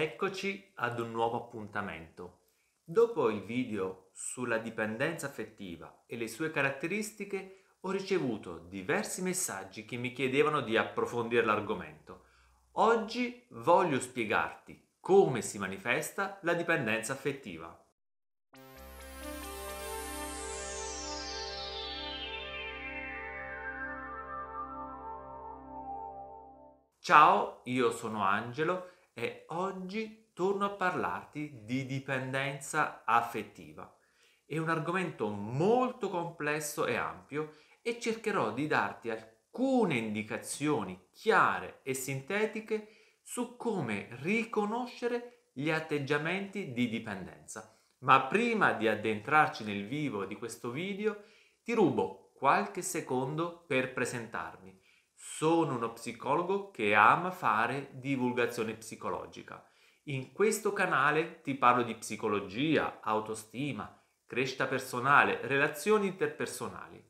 Eccoci ad un nuovo appuntamento. Dopo il video sulla dipendenza affettiva e le sue caratteristiche, ho ricevuto diversi messaggi che mi chiedevano di approfondire l'argomento. Oggi voglio spiegarti come si manifesta la dipendenza affettiva. Ciao, io sono Angelo e oggi torno a parlarti di dipendenza affettiva. È un argomento molto complesso e ampio e cercherò di darti alcune indicazioni chiare e sintetiche su come riconoscere gli atteggiamenti di dipendenza. Ma prima di addentrarci nel vivo di questo video, ti rubo qualche secondo per presentarmi. Sono uno psicologo che ama fare divulgazione psicologica. In questo canale ti parlo di psicologia, autostima, crescita personale, relazioni interpersonali.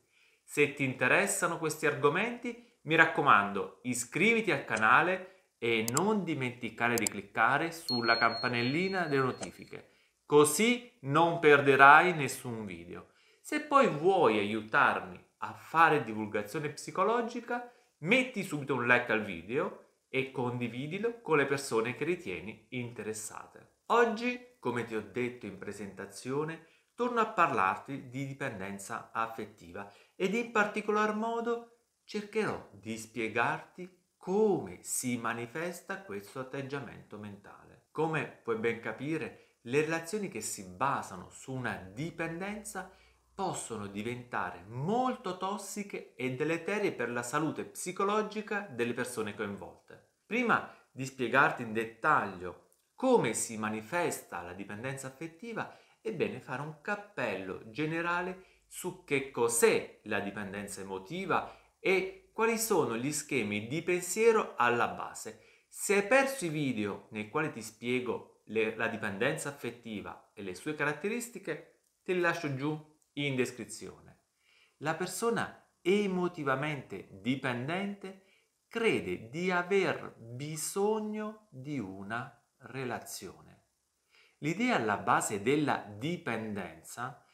Se ti interessano questi argomenti, mi raccomando, iscriviti al canale e non dimenticare di cliccare sulla campanellina delle notifiche, così non perderai nessun video. Se poi vuoi aiutarmi a fare divulgazione psicologica, metti subito un like al video e condividilo con le persone che ritieni interessate. Oggi, come ti ho detto in presentazione, torno a parlarti di dipendenza affettiva ed in particolar modo cercherò di spiegarti come si manifesta questo atteggiamento mentale. Come puoi ben capire, le relazioni che si basano su una dipendenza possono diventare molto tossiche e deleterie per la salute psicologica delle persone coinvolte. Prima di spiegarti in dettaglio come si manifesta la dipendenza affettiva, è bene fare un cappello generale su che cos'è la dipendenza emotiva e quali sono gli schemi di pensiero alla base. Se hai perso i video nei quali ti spiego le, la dipendenza affettiva e le sue caratteristiche, te li lascio giù in descrizione. La persona emotivamente dipendente crede di aver bisogno di una relazione. L'idea alla base della dipendenza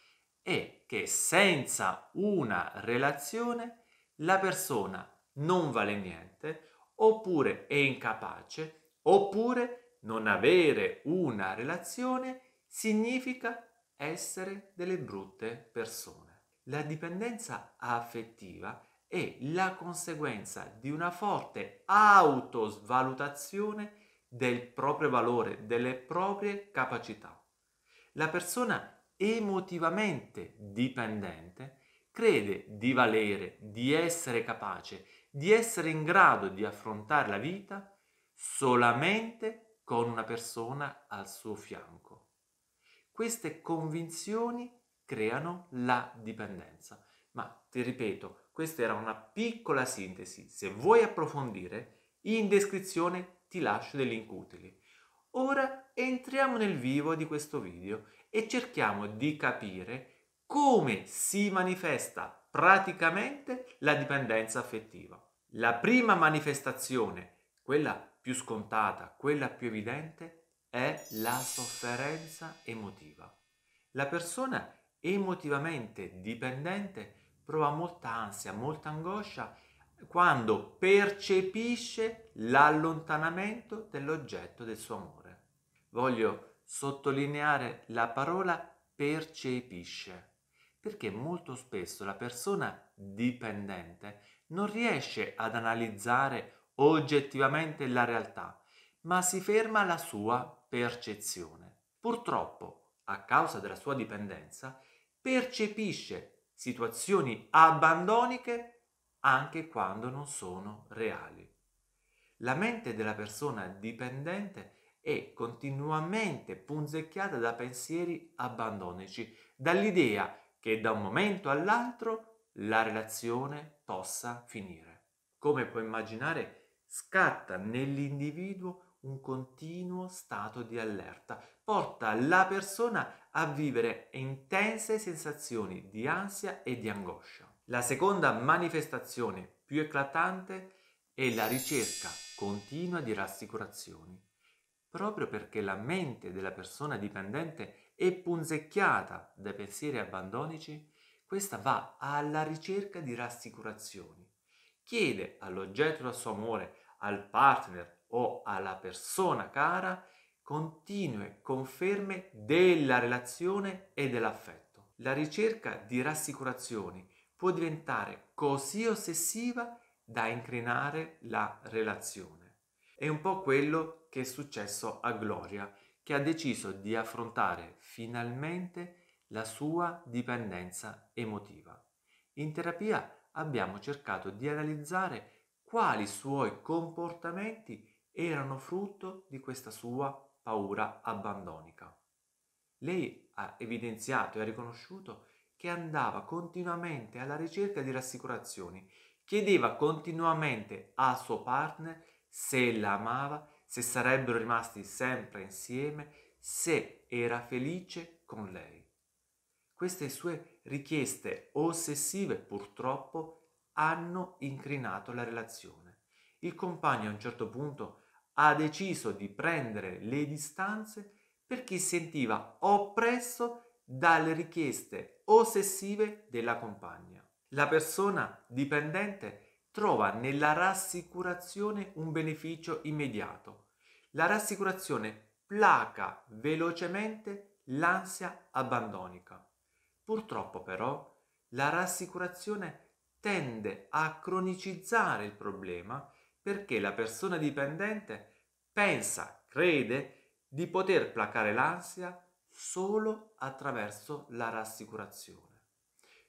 è che senza una relazione la persona non vale niente, oppure è incapace, oppure non avere una relazione significa essere delle brutte persone. La dipendenza affettiva è la conseguenza di una forte autosvalutazione del proprio valore, delle proprie capacità. La persona emotivamente dipendente crede di valere, di essere capace, di essere in grado di affrontare la vita solamente con una persona al suo fianco. Queste convinzioni creano la dipendenza. Ma ti ripeto, questa era una piccola sintesi. Se vuoi approfondire, in descrizione ti lascio dei link utili. Ora entriamo nel vivo di questo video e cerchiamo di capire come si manifesta praticamente la dipendenza affettiva. La prima manifestazione, quella più scontata, quella più evidente, è la sofferenza emotiva. La persona emotivamente dipendente prova molta ansia, molta angoscia quando percepisce l'allontanamento dell'oggetto del suo amore. Voglio sottolineare la parola percepisce, perché molto spesso la persona dipendente non riesce ad analizzare oggettivamente la realtà, ma si ferma alla sua percezione. Purtroppo, a causa della sua dipendenza, percepisce situazioni abbandoniche anche quando non sono reali. La mente della persona dipendente è continuamente punzecchiata da pensieri abbandonici, dall'idea che da un momento all'altro la relazione possa finire. Come puoi immaginare, scatta nell'individuo un continuo stato di allerta, porta la persona a vivere intense sensazioni di ansia e di angoscia. La seconda manifestazione più eclatante è la ricerca continua di rassicurazioni, proprio perché la mente della persona dipendente è punzecchiata dai pensieri abbandonici, questa va alla ricerca di rassicurazioni. Chiede all'oggetto del suo amore, al partner, o alla persona cara continue conferme della relazione e dell'affetto. La ricerca di rassicurazioni può diventare così ossessiva da incrinare la relazione. È un po' quello che è successo a Gloria, che ha deciso di affrontare finalmente la sua dipendenza emotiva. In terapia abbiamo cercato di analizzare quali suoi comportamenti erano frutto di questa sua paura abbandonica. Lei ha evidenziato e ha riconosciuto che andava continuamente alla ricerca di rassicurazioni, chiedeva continuamente al suo partner se la amava, se sarebbero rimasti sempre insieme, se era felice con lei. Queste sue richieste ossessive purtroppo hanno incrinato la relazione. Il compagno a un certo punto ha deciso di prendere le distanze perché sentiva oppresso dalle richieste ossessive della compagna. La persona dipendente trova nella rassicurazione un beneficio immediato. La rassicurazione placa velocemente l'ansia abbandonica. Purtroppo però la rassicurazione tende a cronicizzare il problema perché la persona dipendente pensa, crede di poter placare l'ansia solo attraverso la rassicurazione.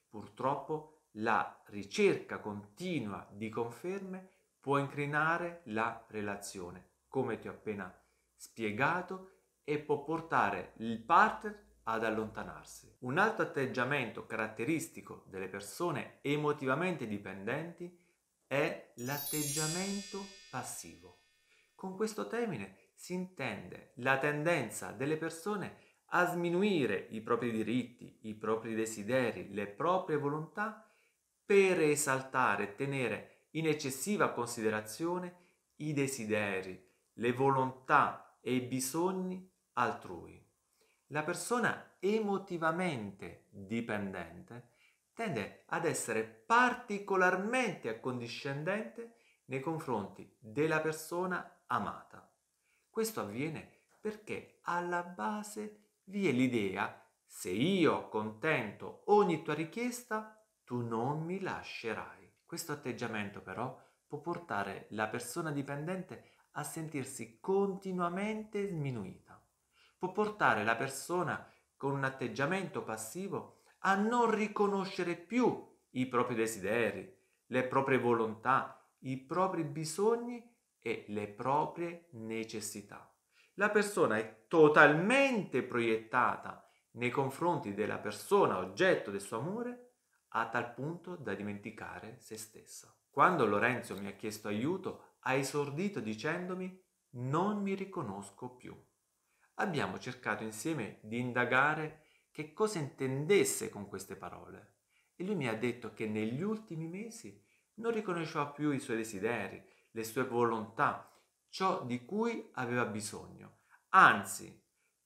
Purtroppo la ricerca continua di conferme può incrinare la relazione, come ti ho appena spiegato, e può portare il partner ad allontanarsi. Un altro atteggiamento caratteristico delle persone emotivamente dipendenti è l'atteggiamento passivo. Con questo termine si intende la tendenza delle persone a sminuire i propri diritti, i propri desideri, le proprie volontà per esaltare e tenere in eccessiva considerazione i desideri, le volontà e i bisogni altrui. La persona emotivamente dipendente tende ad essere particolarmente accondiscendente nei confronti della persona amata. Questo avviene perché alla base vi è l'idea se io contento ogni tua richiesta, tu non mi lascerai. Questo atteggiamento però può portare la persona dipendente a sentirsi continuamente sminuita. Può portare la persona con un atteggiamento passivo a a non riconoscere più i propri desideri, le proprie volontà, i propri bisogni e le proprie necessità. La persona è totalmente proiettata nei confronti della persona oggetto del suo amore a tal punto da dimenticare se stessa. Quando Lorenzo mi ha chiesto aiuto, ha esordito dicendomi non mi riconosco più. Abbiamo cercato insieme di indagare che cosa intendesse con queste parole. E lui mi ha detto che negli ultimi mesi non riconosceva più i suoi desideri, le sue volontà, ciò di cui aveva bisogno. Anzi,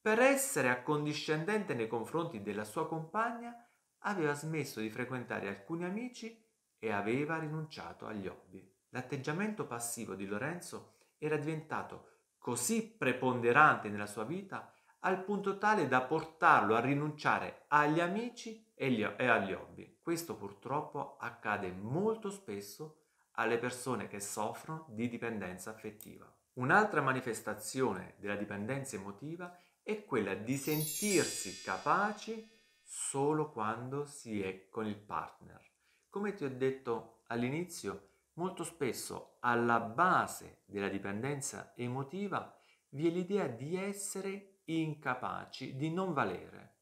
per essere accondiscendente nei confronti della sua compagna, aveva smesso di frequentare alcuni amici e aveva rinunciato agli hobby. L'atteggiamento passivo di Lorenzo era diventato così preponderante nella sua vita al punto tale da portarlo a rinunciare agli amici e, gli, e agli hobby. Questo purtroppo accade molto spesso alle persone che soffrono di dipendenza affettiva. Un'altra manifestazione della dipendenza emotiva è quella di sentirsi capaci solo quando si è con il partner. Come ti ho detto all'inizio, molto spesso alla base della dipendenza emotiva vi è l'idea di essere incapaci di non valere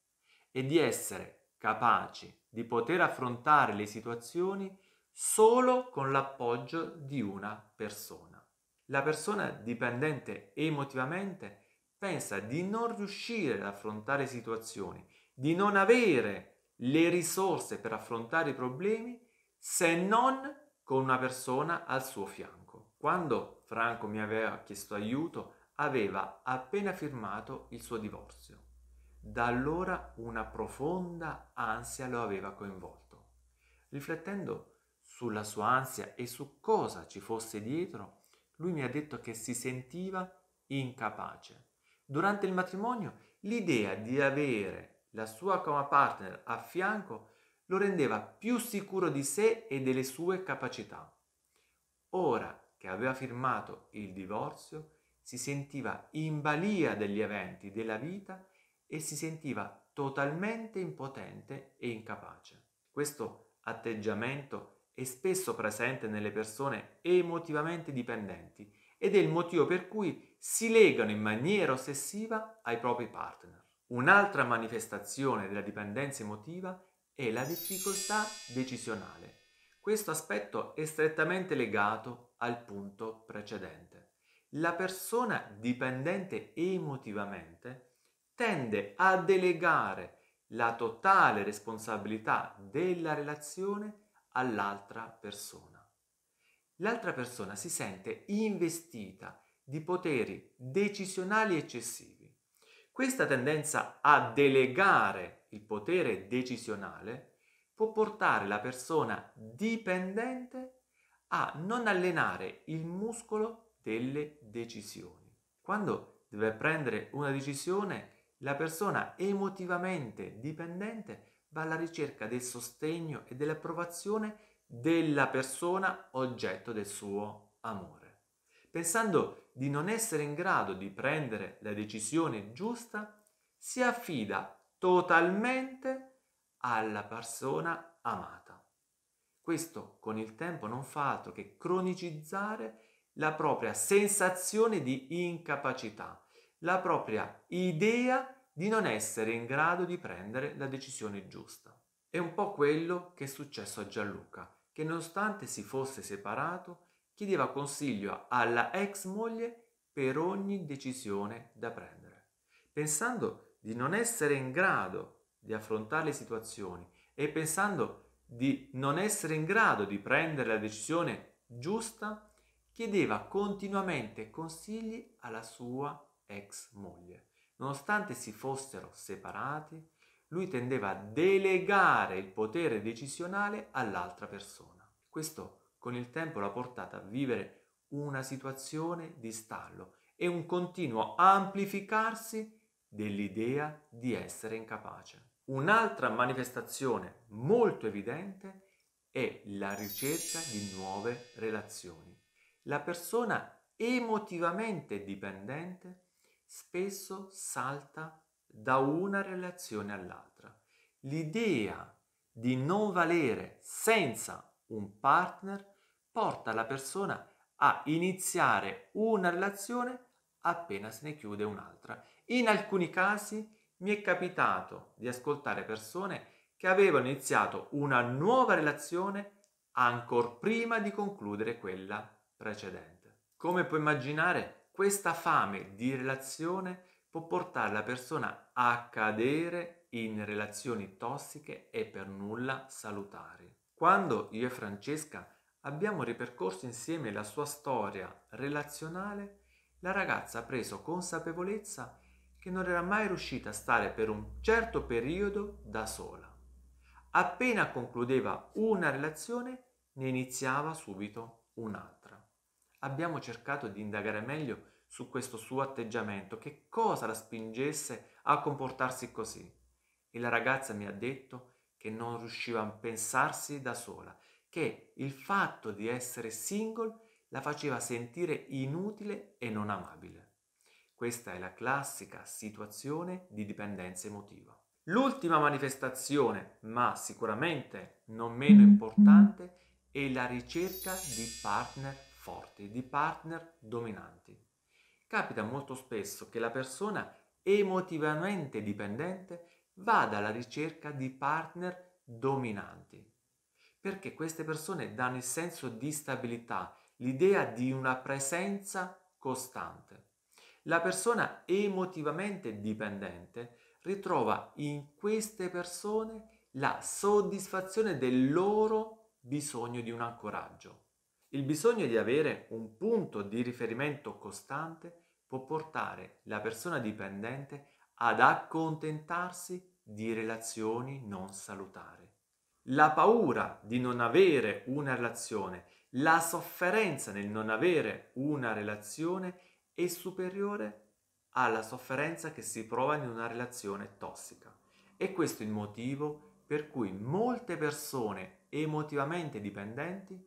e di essere capaci di poter affrontare le situazioni solo con l'appoggio di una persona. La persona dipendente emotivamente pensa di non riuscire ad affrontare situazioni, di non avere le risorse per affrontare i problemi se non con una persona al suo fianco. Quando Franco mi aveva chiesto aiuto, aveva appena firmato il suo divorzio. Da allora una profonda ansia lo aveva coinvolto. Riflettendo sulla sua ansia e su cosa ci fosse dietro, lui mi ha detto che si sentiva incapace. Durante il matrimonio l'idea di avere la sua coma partner a fianco lo rendeva più sicuro di sé e delle sue capacità. Ora che aveva firmato il divorzio, si sentiva in balia degli eventi della vita e si sentiva totalmente impotente e incapace. Questo atteggiamento è spesso presente nelle persone emotivamente dipendenti ed è il motivo per cui si legano in maniera ossessiva ai propri partner. Un'altra manifestazione della dipendenza emotiva è la difficoltà decisionale. Questo aspetto è strettamente legato al punto precedente la persona dipendente emotivamente tende a delegare la totale responsabilità della relazione all'altra persona. L'altra persona si sente investita di poteri decisionali eccessivi. Questa tendenza a delegare il potere decisionale può portare la persona dipendente a non allenare il muscolo delle decisioni. Quando deve prendere una decisione, la persona emotivamente dipendente va alla ricerca del sostegno e dell'approvazione della persona oggetto del suo amore. Pensando di non essere in grado di prendere la decisione giusta, si affida totalmente alla persona amata. Questo con il tempo non fa altro che cronicizzare la propria sensazione di incapacità, la propria idea di non essere in grado di prendere la decisione giusta. È un po' quello che è successo a Gianluca, che nonostante si fosse separato, chiedeva consiglio alla ex moglie per ogni decisione da prendere, pensando di non essere in grado di affrontare le situazioni e pensando di non essere in grado di prendere la decisione giusta chiedeva continuamente consigli alla sua ex moglie. Nonostante si fossero separati, lui tendeva a delegare il potere decisionale all'altra persona. Questo con il tempo l'ha portata a vivere una situazione di stallo e un continuo amplificarsi dell'idea di essere incapace. Un'altra manifestazione molto evidente è la ricerca di nuove relazioni la persona emotivamente dipendente spesso salta da una relazione all'altra. L'idea di non valere senza un partner porta la persona a iniziare una relazione appena se ne chiude un'altra. In alcuni casi mi è capitato di ascoltare persone che avevano iniziato una nuova relazione ancora prima di concludere quella precedente. Come puoi immaginare, questa fame di relazione può portare la persona a cadere in relazioni tossiche e per nulla salutari. Quando io e Francesca abbiamo ripercorso insieme la sua storia relazionale, la ragazza ha preso consapevolezza che non era mai riuscita a stare per un certo periodo da sola. Appena concludeva una relazione, ne iniziava subito un'altra. Abbiamo cercato di indagare meglio su questo suo atteggiamento, che cosa la spingesse a comportarsi così. E la ragazza mi ha detto che non riusciva a pensarsi da sola, che il fatto di essere single la faceva sentire inutile e non amabile. Questa è la classica situazione di dipendenza emotiva. L'ultima manifestazione, ma sicuramente non meno mm-hmm. importante, e la ricerca di partner forti, di partner dominanti. Capita molto spesso che la persona emotivamente dipendente vada alla ricerca di partner dominanti, perché queste persone danno il senso di stabilità, l'idea di una presenza costante. La persona emotivamente dipendente ritrova in queste persone la soddisfazione del loro bisogno di un ancoraggio. Il bisogno di avere un punto di riferimento costante può portare la persona dipendente ad accontentarsi di relazioni non salutari. La paura di non avere una relazione, la sofferenza nel non avere una relazione è superiore alla sofferenza che si prova in una relazione tossica. E questo è il motivo per cui molte persone emotivamente dipendenti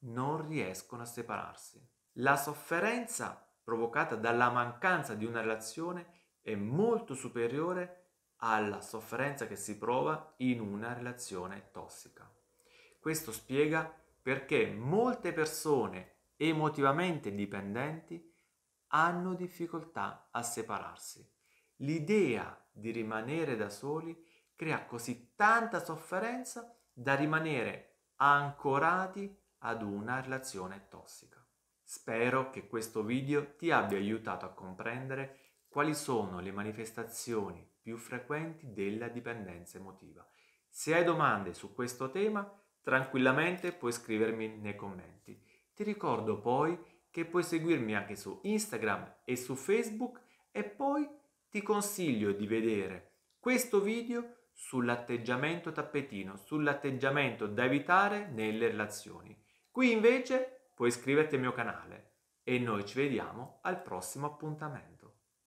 non riescono a separarsi. La sofferenza provocata dalla mancanza di una relazione è molto superiore alla sofferenza che si prova in una relazione tossica. Questo spiega perché molte persone emotivamente dipendenti hanno difficoltà a separarsi. L'idea di rimanere da soli crea così tanta sofferenza da rimanere ancorati ad una relazione tossica. Spero che questo video ti abbia aiutato a comprendere quali sono le manifestazioni più frequenti della dipendenza emotiva. Se hai domande su questo tema, tranquillamente puoi scrivermi nei commenti. Ti ricordo poi che puoi seguirmi anche su Instagram e su Facebook e poi ti consiglio di vedere questo video sull'atteggiamento tappetino, sull'atteggiamento da evitare nelle relazioni. Qui invece puoi iscriverti al mio canale e noi ci vediamo al prossimo appuntamento.